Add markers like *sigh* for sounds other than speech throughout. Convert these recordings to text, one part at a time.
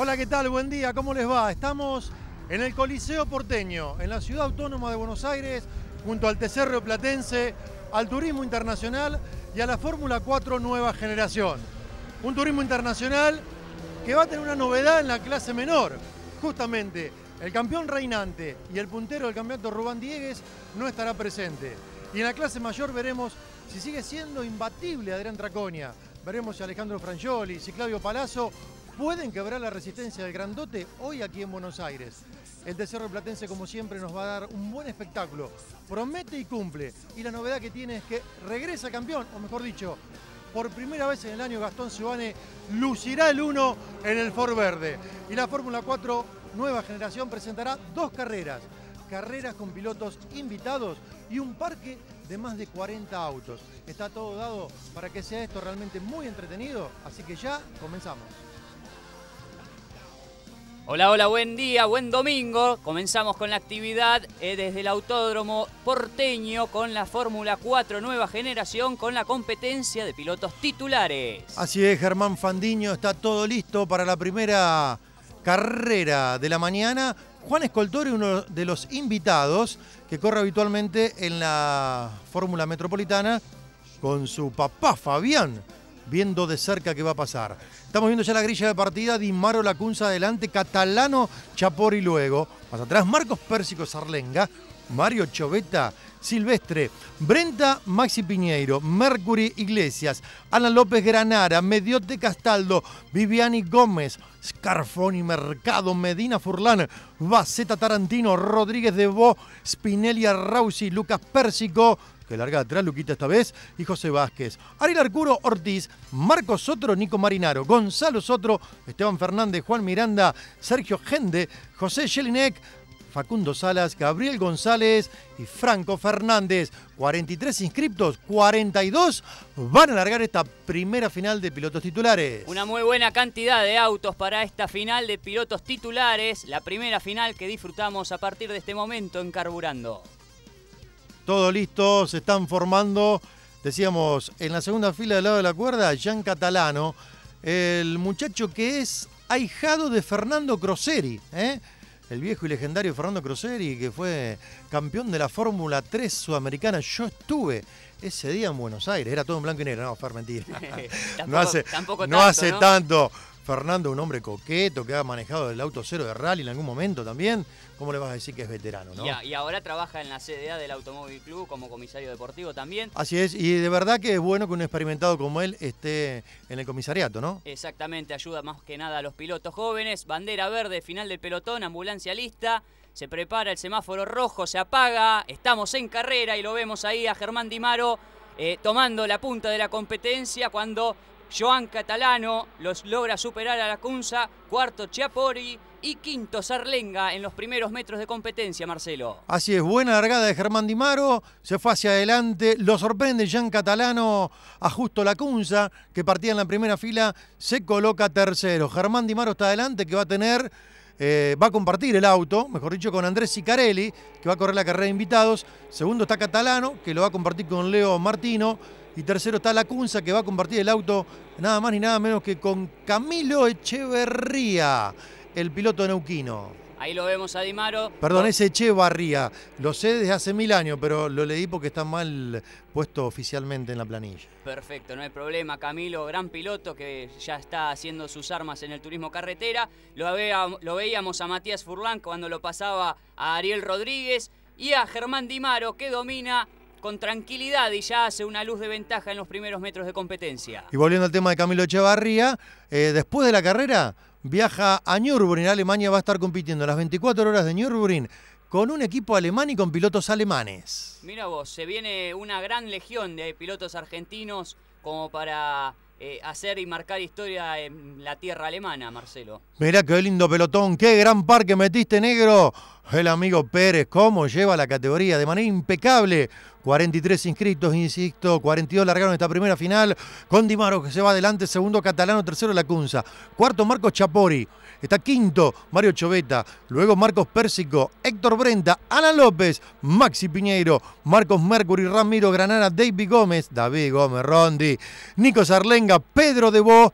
Hola, ¿qué tal? Buen día, ¿cómo les va? Estamos en el Coliseo Porteño, en la ciudad autónoma de Buenos Aires, junto al Tecerro Platense, al Turismo Internacional y a la Fórmula 4 Nueva Generación. Un turismo internacional que va a tener una novedad en la clase menor. Justamente, el campeón reinante y el puntero del campeonato Rubán Diegues no estará presente. Y en la clase mayor veremos si sigue siendo imbatible Adrián Traconia. Veremos si Alejandro Frangioli, si Claudio Palazzo pueden quebrar la resistencia del Grandote hoy aquí en Buenos Aires. El de Cerro Platense, como siempre, nos va a dar un buen espectáculo. Promete y cumple. Y la novedad que tiene es que regresa campeón, o mejor dicho, por primera vez en el año Gastón Sebane lucirá el uno en el Ford Verde. Y la Fórmula 4 nueva generación presentará dos carreras. Carreras con pilotos invitados y un parque de más de 40 autos. Está todo dado para que sea esto realmente muy entretenido, así que ya comenzamos. Hola, hola, buen día, buen domingo. Comenzamos con la actividad eh, desde el Autódromo Porteño con la Fórmula 4 Nueva Generación con la competencia de pilotos titulares. Así es, Germán Fandiño, está todo listo para la primera carrera de la mañana. Juan Escoltori, uno de los invitados que corre habitualmente en la Fórmula Metropolitana con su papá Fabián viendo de cerca qué va a pasar. Estamos viendo ya la grilla de partida, Dimaro Lacunza adelante, Catalano Chapori luego, más atrás Marcos Pérsico Sarlenga, Mario Choveta Silvestre, Brenta Maxi Piñeiro, Mercury Iglesias, Ana López Granara, Mediote Castaldo, Viviani Gómez, Scarfoni Mercado, Medina Furlan, Baceta Tarantino, Rodríguez de Bo, Spinelli Arrausi, Lucas Pérsico, que larga atrás Luquita esta vez, y José Vázquez. Ariel Arcuro Ortiz, Marcos Sotro, Nico Marinaro, Gonzalo Sotro, Esteban Fernández, Juan Miranda, Sergio Gende, José Jelinek, Facundo Salas, Gabriel González y Franco Fernández. 43 inscriptos, 42 van a largar esta primera final de pilotos titulares. Una muy buena cantidad de autos para esta final de pilotos titulares, la primera final que disfrutamos a partir de este momento en Carburando. Todo listo, se están formando. Decíamos, en la segunda fila del lado de la cuerda, Jean Catalano, el muchacho que es ahijado de Fernando Croseri, ¿eh? el viejo y legendario Fernando Croseri, que fue campeón de la Fórmula 3 sudamericana. Yo estuve ese día en Buenos Aires, era todo en blanco y negro, no, Fer, mentira. *laughs* *laughs* tampoco, no hace, no tanto. Fernando, un hombre coqueto que ha manejado el auto cero de rally en algún momento también, ¿cómo le vas a decir que es veterano? ¿no? Y, ahora trabaja en la CDA del Automóvil Club como comisario deportivo también. Así es, y de verdad que es bueno que un experimentado como él esté en el comisariato, ¿no? Exactamente, ayuda más que nada a los pilotos jóvenes. Bandera verde, final del pelotón, ambulancia lista. Se prepara el semáforo rojo, se apaga, estamos en carrera y lo vemos ahí a Germán Dimaro eh, tomando la punta de la competencia cuando Joan Catalano los logra superar a la Kunza, cuarto Chiapori y quinto Sarlenga en los primeros metros de competencia, Marcelo. Así es, buena largada de Germán Di Maro, se fue hacia adelante, lo sorprende Jean Catalano a justo la Kunza, que partía en la primera fila, se coloca tercero. Germán Di Maro está adelante, que va a tener... Eh, va a compartir el auto, mejor dicho, con Andrés Sicarelli, que va a correr la carrera de invitados. Segundo está Catalano, que lo va a compartir con Leo Martino. Y tercero está la Cunza que va a compartir el auto nada más ni nada menos que con Camilo Echeverría, el piloto neuquino. Ahí lo vemos a Dimaro. Perdón, es Echevarría. Lo sé desde hace mil años, pero lo leí porque está mal puesto oficialmente en la planilla. Perfecto, no hay problema. Camilo, gran piloto que ya está haciendo sus armas en el turismo carretera. Lo, veíamos, a Matías Furlan cuando lo pasaba a Ariel Rodríguez y a Germán Dimaro que domina con tranquilidad y ya hace una luz de ventaja en los primeros metros de competencia. Y volviendo al tema de Camilo Echevarría, eh, después de la carrera viaja a Nürburgring, Alemania va a estar compitiendo las 24 horas de Nürburgring con un equipo alemán y con pilotos alemanes. Mira vos, se viene una gran legión de pilotos argentinos como para eh, hacer y marcar historia en la tierra alemana, Marcelo. Mirá qué lindo pelotón, qué gran par que metiste, negro. El amigo Pérez, cómo lleva la categoría de manera impecable. 43 inscritos, insisto, 42 largaron esta primera final. Con Dimaro que se va adelante, segundo Catalano, tercero Lacunza. Cuarto Marco Chapori, Está quinto Mario Choveta, luego Marcos Pérsico, Héctor Brenda, Ana López, Maxi Piñeiro, Marcos Mercury, Ramiro Granada, David Gómez, David Gómez Rondi, Nico Sarlenga, Pedro Debo.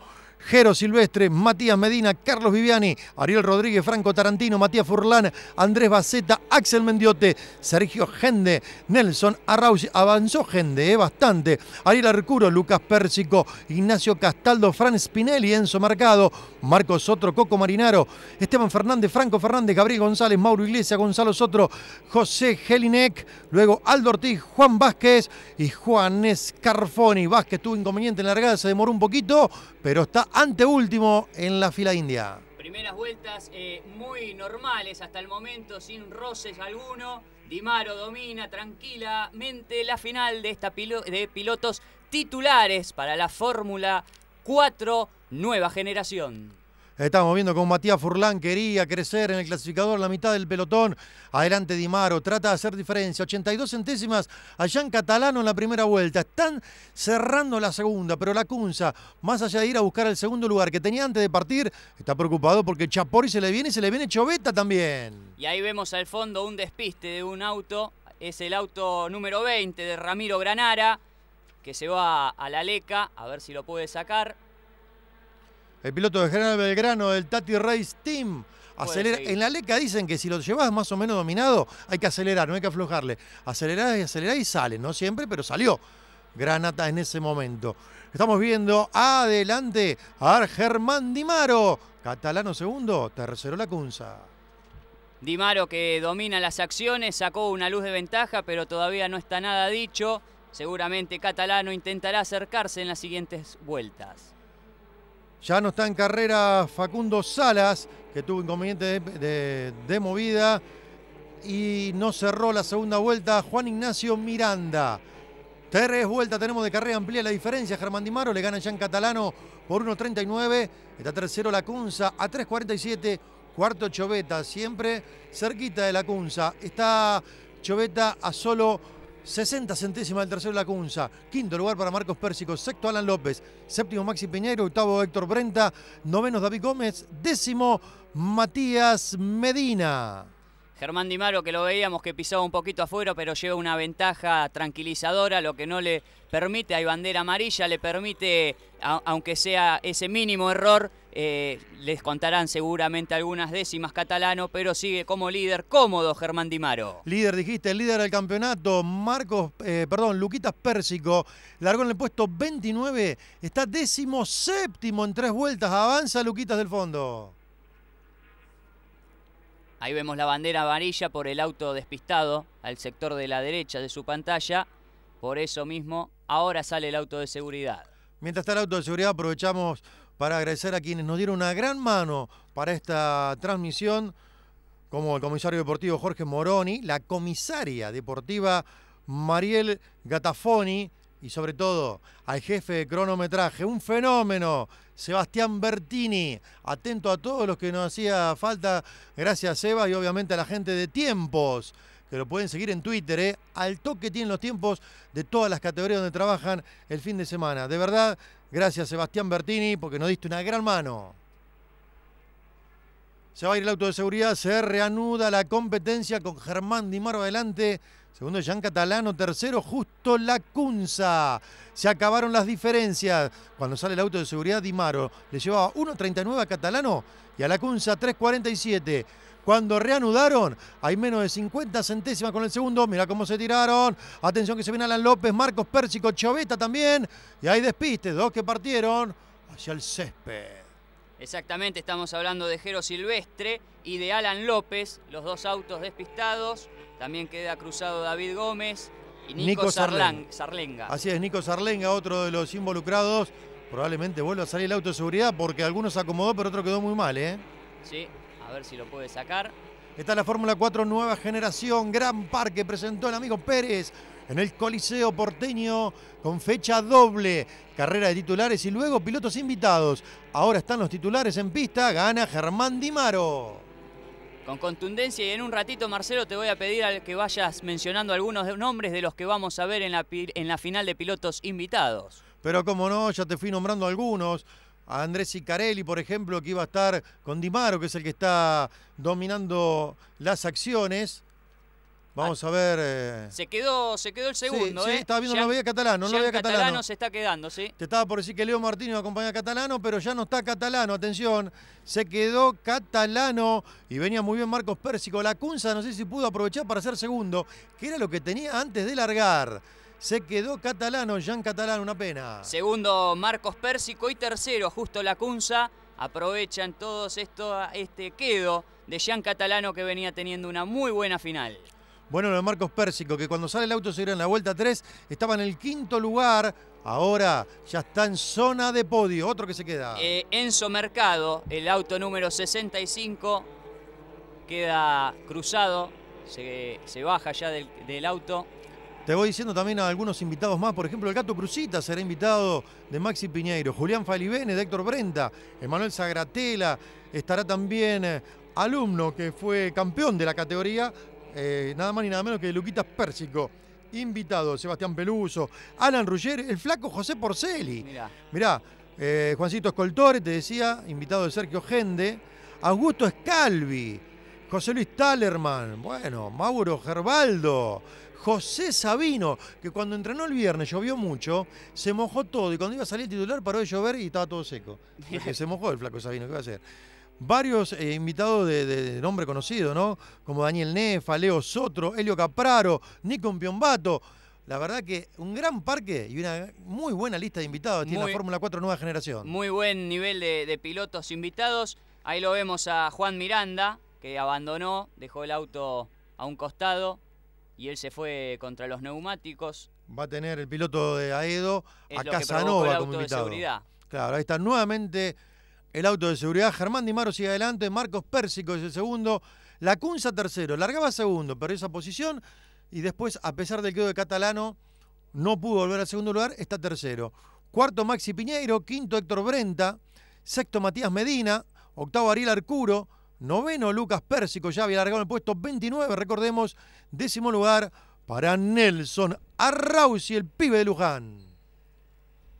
Jero Silvestre, Matías Medina, Carlos Viviani, Ariel Rodríguez, Franco Tarantino, Matías Furlán, Andrés Baceta, Axel Mendiote, Sergio Gende, Nelson Arrausi, avanzó Gende eh, bastante, Ariel Arcuro, Lucas Pérsico, Ignacio Castaldo, Fran Spinelli, Enzo Marcado, Marcos Otro, Coco Marinaro, Esteban Fernández, Franco Fernández, Gabriel González, Mauro Iglesias, Gonzalo Sotro, José Gelinek, luego Aldo Ortiz, Juan Vázquez y Juan Carfoni Vázquez tuvo inconveniente en la largada, se demoró un poquito, pero está último en la fila india. Primeras vueltas eh, muy normales hasta el momento, sin roces alguno. Dimaro domina tranquilamente la final de esta de pilotos titulares para la Fórmula 4 nueva generación. Estamos viendo cómo Matías Furlán quería crecer en el clasificador, la mitad del pelotón. Adelante Dimaro, trata de hacer diferencia. 82 centésimas allá en Catalano en la primera vuelta. Están cerrando la segunda, pero la Cunza, más allá de ir a buscar el segundo lugar que tenía antes de partir, está preocupado porque Chapori se le viene y se le viene Choveta también. Y ahí vemos al fondo un despiste de un auto. Es el auto número 20 de Ramiro Granara, que se va a la leca, a ver si lo puede sacar. El piloto de General Belgrano del Tati Race Team. Acelera. En la leca dicen que si lo llevas más o menos dominado, hay que acelerar, no hay que aflojarle. Acelerar y acelerar y sale. No siempre, pero salió. Granata en ese momento. Estamos viendo adelante a Germán Dimaro. Catalano segundo, tercero la Cunza. Dimaro que domina las acciones, sacó una luz de ventaja, pero todavía no está nada dicho. Seguramente Catalano intentará acercarse en las siguientes vueltas. Ya no está en carrera Facundo Salas, que tuvo inconveniente de, movida y no cerró la segunda vuelta Juan Ignacio Miranda. Tres vueltas tenemos de carrera, amplía la diferencia. Germán Di Maro le gana ya en Catalano por 1.39. Está tercero la Cunza a 3.47. Cuarto Choveta, siempre cerquita de la Cunza. Está Choveta a solo 60 centésima del tercero La Quinto lugar para Marcos Pérsico. Sexto Alan López. Séptimo Maxi Piñero, Octavo Héctor Brenta. Noveno David Gómez. Décimo Matías Medina. Germán Di Maro, que lo veíamos que pisaba un poquito afuera, pero lleva una ventaja tranquilizadora, lo que no le permite, hay bandera amarilla, le permite, aunque sea ese mínimo error, eh, les contarán seguramente algunas décimas catalano, pero sigue como líder cómodo Germán Di Maro. Líder, dijiste, el líder del campeonato, Marcos, eh, perdón, Luquitas Pérsico, largó en el puesto 29, está décimo séptimo en tres vueltas, avanza Luquitas del fondo. Ahí vemos la bandera amarilla por el auto despistado al sector de la derecha de su pantalla. Por eso mismo, ahora sale el auto de seguridad. Mientras está el auto de seguridad, aprovechamos para agradecer a quienes nos dieron una gran mano para esta transmisión, como el comisario deportivo Jorge Moroni, la comisaria deportiva Mariel Gatafoni y sobre todo al jefe de cronometraje, un fenómeno, Sebastián Bertini, atento a todos los que nos hacía falta, gracias Seba y obviamente a la gente de tiempos, que lo pueden seguir en Twitter, ¿eh? al toque tienen los tiempos de todas las categorías donde trabajan el fin de semana. De verdad, Gracias, Sebastián Bertini, porque nos diste una gran mano. Se va a ir el auto de seguridad, se reanuda la competencia con Germán Dimaro adelante. Segundo, Jean Catalano. Tercero, Justo Lacunza. Se acabaron las diferencias. Cuando sale el auto de seguridad, Dimaro le llevaba 1.39 a Catalano y a Lacunza 3.47. Cuando reanudaron, hay menos de 50 centésimas con el segundo. Mira cómo se tiraron. Atención que se viene Alan López, Marcos Pérsico, Choveta también. Y hay despiste, dos que partieron hacia el césped. Exactamente, estamos hablando de Jero Silvestre y de Alan López, los dos autos despistados. También queda cruzado David Gómez y Nico, Sarlenga. Así es, Nico Sarlenga, otro de los involucrados. Probablemente vuelva a salir el auto de seguridad porque algunos acomodó, pero otro quedó muy mal, ¿eh? Sí, a ver si lo puede sacar. Está la Fórmula 4 Nueva Generación, Gran Parque, presentó el amigo Pérez en el Coliseo porteño con fecha doble, carrera de titulares y luego pilotos invitados. Ahora están los titulares en pista, gana Germán Dimaro. Con contundencia y en un ratito, Marcelo, te voy a pedir que vayas mencionando algunos nombres de los que vamos a ver en la, en la final de pilotos invitados. Pero como no, ya te fui nombrando algunos a Andrés Sicarelli, por ejemplo, que iba a estar con Dimaro, que es el que está dominando las acciones. Vamos ah. a ver. Eh, se quedó, se quedó el segundo, ¿eh? Sí, estaba viendo, no veía catalano, no catalano. catalano. se está quedando, sí. Te estaba por decir que Leo Martínez acompaña a catalano, pero ya no está catalano, atención. Se quedó catalano y venía muy bien Marcos Pérsico. La Cunza no sé si pudo aprovechar para ser segundo, que era lo que tenía antes de largar. Se quedó Catalano, Jean Catalán, una pena. Segundo, Marcos Pérsico. Y tercero, Justo Lacunza. Aprovechan todos esto, este quedo de Jean Catalano que venía teniendo una muy buena final. Bueno, los Marcos Pérsico, que cuando sale el auto se en la vuelta 3, estaba en el quinto lugar. Ahora ya está en zona de podio. Otro que se queda. en eh, Enzo Mercado, el auto número 65, queda cruzado. Se, baja ya del auto te voy diciendo también a algunos invitados más, por ejemplo, el Gato Cruzita será invitado de Maxi Piñeiro, Julián Falibene, de Héctor Brenda, Emanuel Sagratela, estará también eh, alumno que fue campeón de la categoría, eh, nada más ni nada menos que Luquitas Pérsico. Invitado Sebastián Peluso, Alan Ruggier, el flaco José Porceli. Mirá, eh, Juancito Escoltore, te decía, invitado de Sergio Gende, Augusto Scalvi, José Luis Tallerman, bueno, Mauro Gerbaldo. José Sabino, que cuando entrenó el viernes llovió mucho, se mojó todo y cuando iba a salir el titular paró de llover y estaba todo seco. se mojó el flaco Sabino, ¿qué va a hacer? varios eh, invitados de, nombre conocido, ¿no? Como Daniel Nefa, Leo Sotro, Helio Capraro, Nico Piombato. La verdad que un gran parque y una muy buena lista de invitados tiene la Fórmula 4 nueva generación. Muy buen nivel de, de, pilotos invitados. Ahí lo vemos a Juan Miranda, que abandonó, dejó el auto a un costado y él se fue contra los neumáticos. Va a tener el piloto de Aedo a Casanova como invitado. De seguridad. Claro, ahí está nuevamente el auto de seguridad. Germán Di Maro sigue adelante, Marcos Pérsico es el segundo, Lacunza tercero, largaba segundo, perdió esa posición y después, a pesar del quedo de Catalano, no pudo volver al segundo lugar, está tercero. Cuarto Maxi Piñeiro, quinto Héctor Brenta, sexto Matías Medina, octavo Ariel Arcuro, Noveno, Lucas Pérsico ya había largado el puesto 29, recordemos. Décimo lugar para Nelson y el pibe de Luján.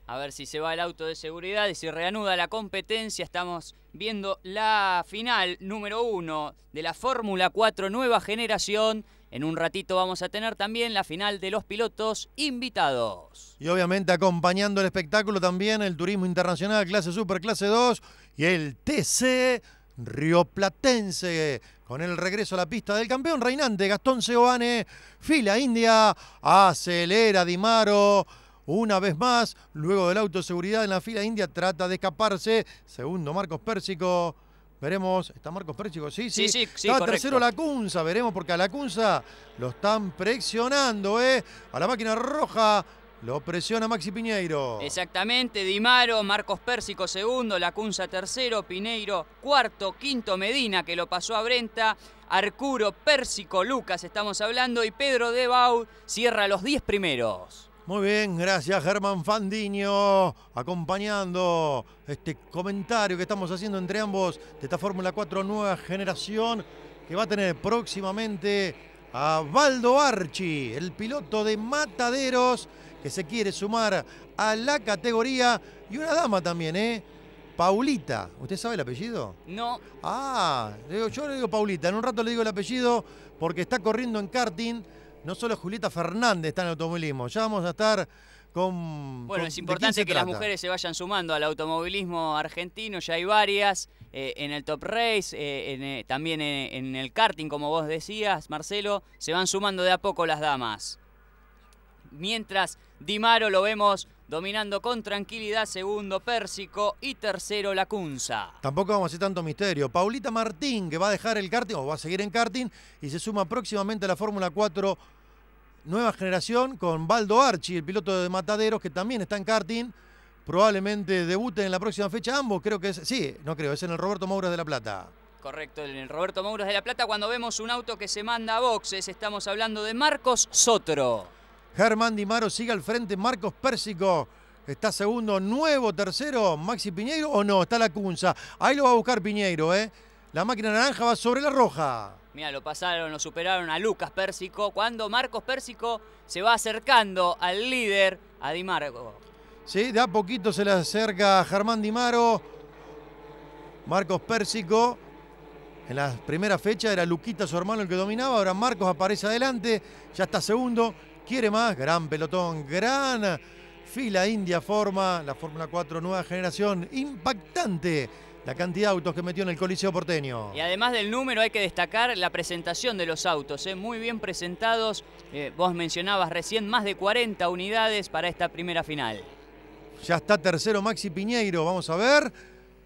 A ver si se va el auto de seguridad y si reanuda la competencia. Estamos viendo la final número uno de la Fórmula 4 Nueva Generación. En un ratito vamos a tener también la final de los pilotos invitados. Y obviamente acompañando el espectáculo también el turismo internacional, clase super, clase 2 y el TC rioplatense. Con el regreso a la pista del campeón reinante Gastón Seoane, fila india, acelera Dimaro... Una vez más, luego de la autoseguridad en la fila india, trata de escaparse. Segundo, Marcos Pérsico. Veremos, ¿está Marcos Pérsico? Sí, sí, sí, Está tercero Lacunza, veremos porque a Lacunza lo están presionando, ¿eh? A la máquina roja lo presiona Maxi Piñeiro. Exactamente, Dimaro, Marcos Pérsico segundo, Lacunza tercero, Piñeiro cuarto, quinto Medina que lo pasó a Brenta, Arcuro, Pérsico, Lucas estamos hablando y Pedro Debau cierra los 10 primeros. Muy bien, gracias Germán Fandiño, acompañando este comentario que estamos haciendo entre ambos de esta Fórmula 4 nueva generación que va a tener próximamente a Valdo Archi, el piloto de Mataderos que se quiere sumar a la categoría. Y una dama también, ¿eh? Paulita. ¿Usted sabe el apellido? No. Ah, yo le digo Paulita. En un rato le digo el apellido porque está corriendo en karting. No solo Julieta Fernández está en automovilismo. Ya vamos a estar con... Bueno, es importante que las mujeres se vayan sumando al automovilismo argentino. Ya hay varias eh, en el Top Race, eh, eh, también en el karting, como vos decías, Marcelo. Se van sumando de a poco las damas. Mientras Dimaro lo vemos dominando con tranquilidad, segundo Pérsico y tercero Lacunza. Tampoco vamos a hacer tanto misterio. Paulita Martín, que va a dejar el karting, o va a seguir en karting, y se suma próximamente a la Fórmula 4 Nueva Generación con Baldo Archi, el piloto de Mataderos, que también está en karting. Probablemente debute en la próxima fecha ambos, creo que es, sí, no creo, es en el Roberto Mouras de La Plata. Correcto, en el Roberto Mouras de La Plata cuando vemos un auto que se manda a boxes, estamos hablando de Marcos Sotro. Germán Di Maro sigue al frente, Marcos Pérsico está segundo, nuevo tercero, Maxi Piñeiro o no, está la Cunza. Ahí lo va a buscar Piñeiro, ¿eh? La máquina naranja va sobre la roja. Mira, lo pasaron, lo superaron a Lucas Pérsico cuando Marcos Pérsico se va acercando al líder, a Di Sí, de a poquito se le acerca a Germán Di Maro. Marcos Pérsico. En la primera fecha era Luquita, su hermano, el que dominaba. Ahora Marcos aparece adelante. Ya está segundo quiere más, gran pelotón, gran fila india forma, la Fórmula 4 nueva generación, impactante la cantidad de autos que metió en el Coliseo porteño. Y además del número hay que destacar la presentación de los autos, ¿eh? muy bien presentados. Eh, vos mencionabas recién más de 40 unidades para esta primera final. Ya está tercero Maxi Piñeiro, vamos a ver.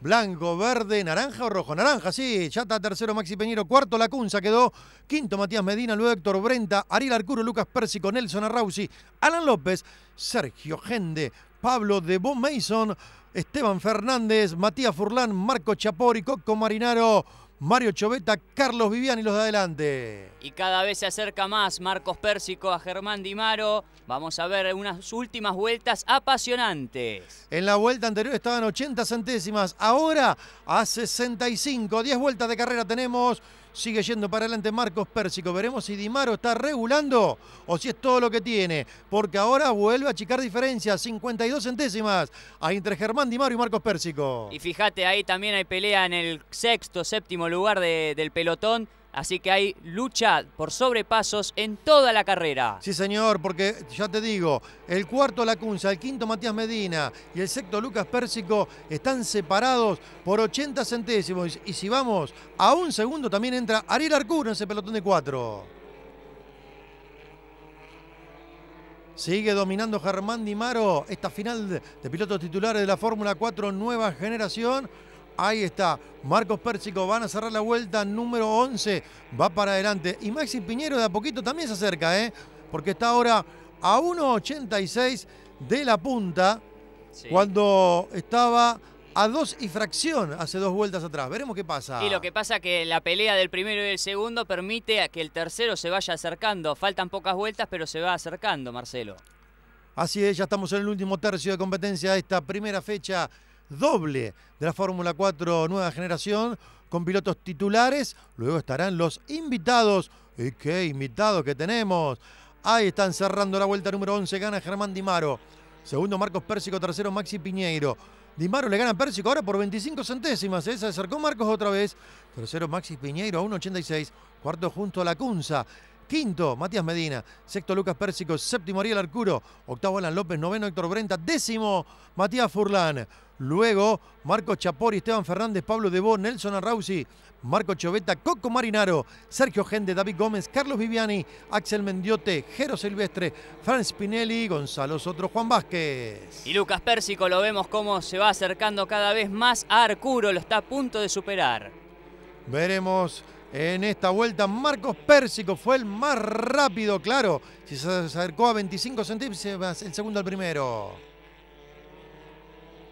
Blanco, verde, naranja o rojo. Naranja, sí. Chata, tercero Maxi Peñero, cuarto Lacunza quedó. Quinto Matías Medina, luego Héctor Brenta, Ariel Arcuro, Lucas Persico. Nelson Arrausi, Alan López, Sergio Gende, Pablo de Bo Mason, Esteban Fernández, Matías Furlán, Marco Chapori, Coco Marinaro. Mario Choveta, Carlos Viviani los de adelante. Y cada vez se acerca más Marcos Pérsico a Germán Di Maro. Vamos a ver unas últimas vueltas apasionantes. En la vuelta anterior estaban 80 centésimas, ahora a 65. 10 vueltas de carrera tenemos. Sigue yendo para adelante Marcos Pérsico. Veremos si Dimaro está regulando o si es todo lo que tiene. Porque ahora vuelve a achicar diferencias. 52 centésimas entre Germán Dimaro y Marcos Pérsico. Y fíjate, ahí también hay pelea en el sexto, séptimo lugar del pelotón. Así que hay lucha por sobrepasos en toda la carrera. Sí, señor, porque ya te digo, el cuarto Lacunza, el quinto Matías Medina y el sexto Lucas Pérsico están separados por 80 centésimos. Y si vamos a un segundo, también entra Ariel Arcuro en ese pelotón de cuatro. Sigue dominando Germán Di Maro esta final de pilotos titulares de la Fórmula 4 Nueva Generación. Ahí está, Marcos Pérsico van a cerrar la vuelta número 11, va para adelante. Y Maxi Piñero de a poquito también se acerca, ¿eh? porque está ahora a 1.86 de la punta, cuando estaba a dos y fracción hace dos vueltas atrás. Veremos qué pasa. Y lo que pasa es que la pelea del primero y del segundo permite a que el tercero se vaya acercando. Faltan pocas vueltas, pero se va acercando, Marcelo. Así es, ya estamos en el último tercio de competencia de esta primera fecha doble de la Fórmula 4 nueva generación con pilotos titulares. Luego estarán los invitados. ¿Y qué invitados que tenemos? Ahí están cerrando la vuelta número 11. Gana Germán Dimaro, Segundo Marcos Pérsico. Tercero Maxi Piñeiro. Dimaro le gana a Pérsico ahora por 25 centésimas. ¿eh? Se acercó Marcos otra vez. Tercero Maxi Piñeiro a 1.86. Cuarto junto a la Cunza. Quinto, Matías Medina. Sexto, Lucas Pérsico. Séptimo, Ariel Arcuro. Octavo, Alan López. Noveno, Héctor Brenta. Décimo, Matías Furlan. Luego, Marco Chapori, Esteban Fernández, Pablo Debo, Nelson Arrausi, Marco Choveta, Coco Marinaro, Sergio Gende, David Gómez, Carlos Viviani, Axel Mendiote, Jero Silvestre, Franz Pinelli, Gonzalo Sotro, Juan Vázquez. Y Lucas Pérsico lo vemos cómo se va acercando cada vez más a Arcuro, lo está a punto de superar. Veremos en esta vuelta, Marcos Pérsico fue el más rápido, claro. Si se acercó a 25 centímetros, el segundo al primero.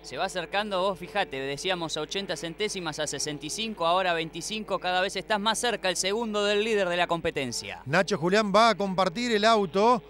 Se va acercando, vos fijate, decíamos a 80 centésimas, a 65, ahora 25, cada vez estás más cerca el segundo del líder de la competencia. Nacho Julián va a compartir el auto,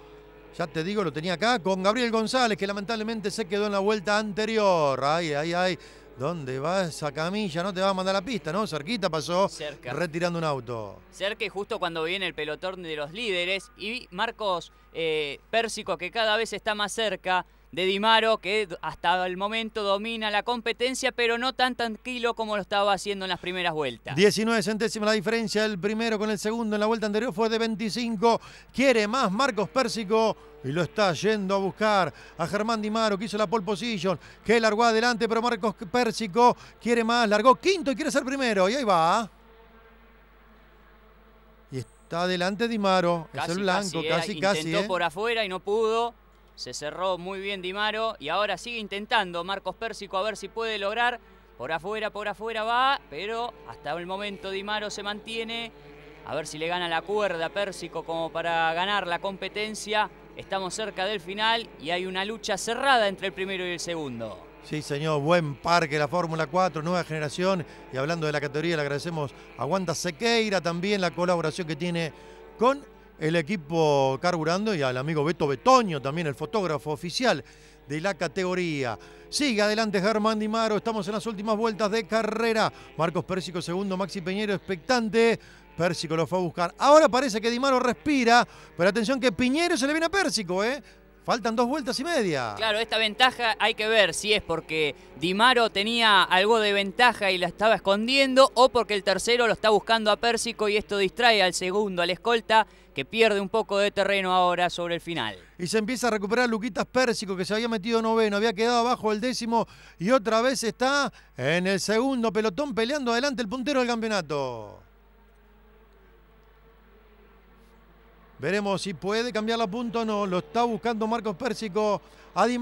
ya te digo, lo tenía acá, con Gabriel González, que lamentablemente se quedó en la vuelta anterior. Ay, ay, ay. ¿Dónde va esa camilla? No te va a mandar a la pista, ¿no? Cerquita pasó retirando un auto. Cerca y justo cuando viene el pelotón de los líderes y Marcos eh, Pérsico, que cada vez está más cerca, de Dimaro, que hasta el momento domina la competencia, pero no tan tranquilo como lo estaba haciendo en las primeras vueltas. 19 centésimas la diferencia, del primero con el segundo en la vuelta anterior fue de 25. Quiere más Marcos Pérsico y lo está yendo a buscar a Germán Di Maro, que hizo la pole position, que largó adelante, pero Marcos Pérsico quiere más, largó quinto y quiere ser primero, y ahí va. Y está adelante Di es el blanco, casi, casi. Eh, intentó eh. por afuera y no pudo. Se cerró muy bien Dimaro y ahora sigue intentando Marcos Pérsico a ver si puede lograr. Por afuera, por afuera va, pero hasta el momento Dimaro se mantiene. A ver si le gana la cuerda Pérsico como para ganar la competencia. Estamos cerca del final y hay una lucha cerrada entre el primero y el segundo. Sí, señor, buen parque la Fórmula 4, nueva generación. Y hablando de la categoría, le agradecemos a Wanda Sequeira también la colaboración que tiene con el equipo carburando y al amigo Beto Betoño, también el fotógrafo oficial de la categoría. Sigue adelante Germán Di Maro, estamos en las últimas vueltas de carrera. Marcos Pérsico segundo, Maxi Peñero expectante. Pérsico lo fue a buscar. Ahora parece que Di Maro respira, pero atención que Piñero se le viene a Pérsico, ¿eh? Faltan dos vueltas y media. Claro, esta ventaja hay que ver si es porque Dimaro tenía algo de ventaja y la estaba escondiendo o porque el tercero lo está buscando a Pérsico y esto distrae al segundo, al escolta que pierde un poco de terreno ahora sobre el final. Y se empieza a recuperar Luquitas Pérsico, que se había metido noveno, había quedado abajo el décimo y otra vez está en el segundo pelotón peleando adelante el puntero del campeonato. Veremos si puede cambiar la punta o no. Lo está buscando Marcos Pérsico a Di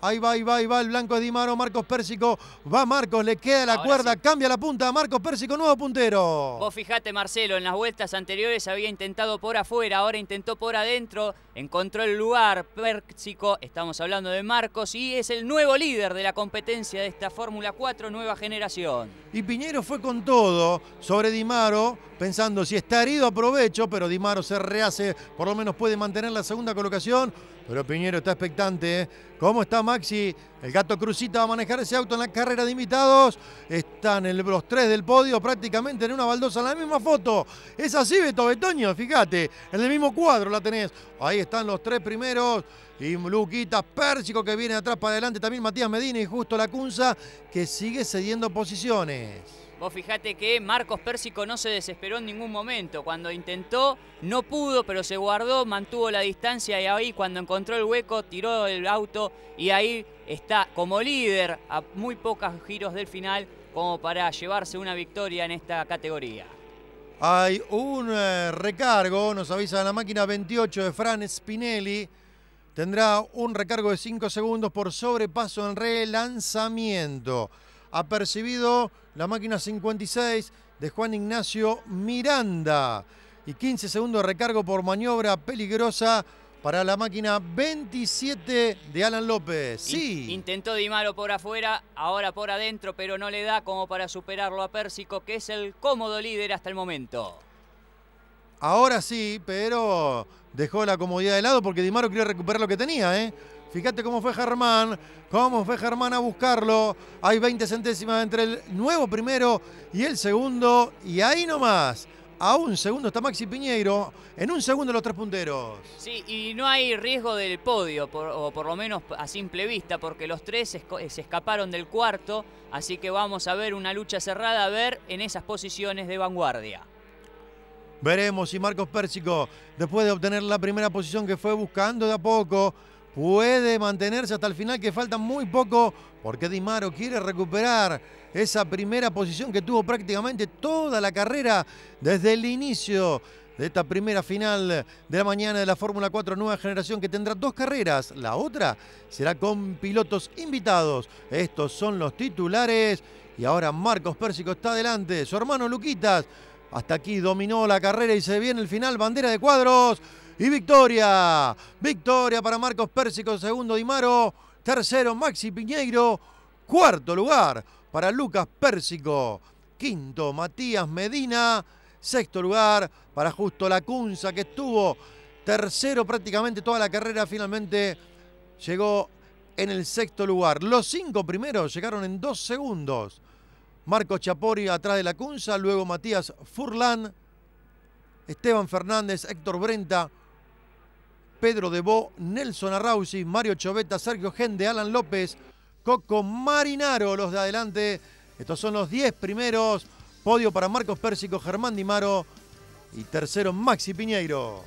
Ahí va, ahí va, ahí va el blanco de Dimaro, Marcos Pérsico. Va Marcos, le queda la cuerda, cambia la punta. Marcos Pérsico, nuevo puntero. Vos fijate, Marcelo, en las vueltas anteriores había intentado por afuera, ahora intentó por adentro. Encontró el lugar Pérsico. Estamos hablando de Marcos y es el nuevo líder de la competencia de esta Fórmula 4 nueva generación. Y Piñero fue con todo sobre Dimaro, pensando si está herido aprovecho, pero Dimaro se rehace, por lo menos puede mantener la segunda colocación. Pero Piñero está expectante. ¿eh? ¿Cómo está Maxi? El gato Cruzita va a manejar ese auto en la carrera de invitados. Están los tres del podio prácticamente en una baldosa, en la misma foto. Es así, Beto Betoño, fíjate. En el mismo cuadro la tenés. Ahí están los tres primeros. Y Luquita Pérsico que viene atrás para adelante. También Matías Medina y justo la Cunza que sigue cediendo posiciones. Vos fijate que Marcos Pérsico no se desesperó en ningún momento. Cuando intentó, no pudo, pero se guardó, mantuvo la distancia y ahí cuando encontró el hueco, tiró el auto y ahí está como líder a muy pocos giros del final como para llevarse una victoria en esta categoría. Hay un eh, recargo, nos avisa la máquina 28 de Fran Spinelli. Tendrá un recargo de 5 segundos por sobrepaso en relanzamiento. Ha percibido la máquina 56 de Juan Ignacio Miranda. Y 15 segundos de recargo por maniobra peligrosa para la máquina 27 de Alan López. Sí. Intentó Di por afuera, ahora por adentro, pero no le da como para superarlo a Pérsico, que es el cómodo líder hasta el momento. Ahora sí, pero dejó la comodidad de lado porque Dimaro Maro quería recuperar lo que tenía, ¿eh? Fíjate cómo fue Germán, cómo fue Germán a buscarlo. Hay 20 centésimas entre el nuevo primero y el segundo. Y ahí nomás, a un segundo está Maxi Piñeiro, en un segundo los tres punteros. Sí, y no hay riesgo del podio, o por lo menos a simple vista, porque los tres eh, se escaparon del cuarto, así que vamos a ver una lucha cerrada, a ver en esas posiciones de vanguardia. Veremos si Marcos Pérsico, después de obtener la primera posición que fue buscando de a poco, puede mantenerse hasta el final, que falta muy poco, porque Di quiere recuperar esa primera posición que tuvo prácticamente toda la carrera desde el inicio de esta primera final de la mañana de la Fórmula 4 Nueva Generación que tendrá dos carreras. La otra será con pilotos invitados. Estos son los titulares. Y ahora Marcos Pérsico está adelante. Su hermano Luquitas hasta aquí dominó la carrera y se viene el final. Bandera de cuadros y victoria. Victoria para Marcos Pérsico, segundo Dimaro, tercero Maxi Piñeiro, cuarto lugar para Lucas Pérsico, quinto Matías Medina, sexto lugar para Justo Lacunza que estuvo tercero prácticamente toda la carrera, finalmente llegó en el sexto lugar. Los cinco primeros llegaron en dos segundos. Marcos Chapori atrás de la Cunza, luego Matías Furlan, Esteban Fernández, Héctor Brenta, Pedro Debo, Nelson Arrausi, Mario Choveta, Sergio Gende, Alan López, Coco Marinaro, los de adelante. Estos son los 10 primeros. Podio para Marcos Pérsico, Germán Dimaro Maro y tercero Maxi Piñeiro.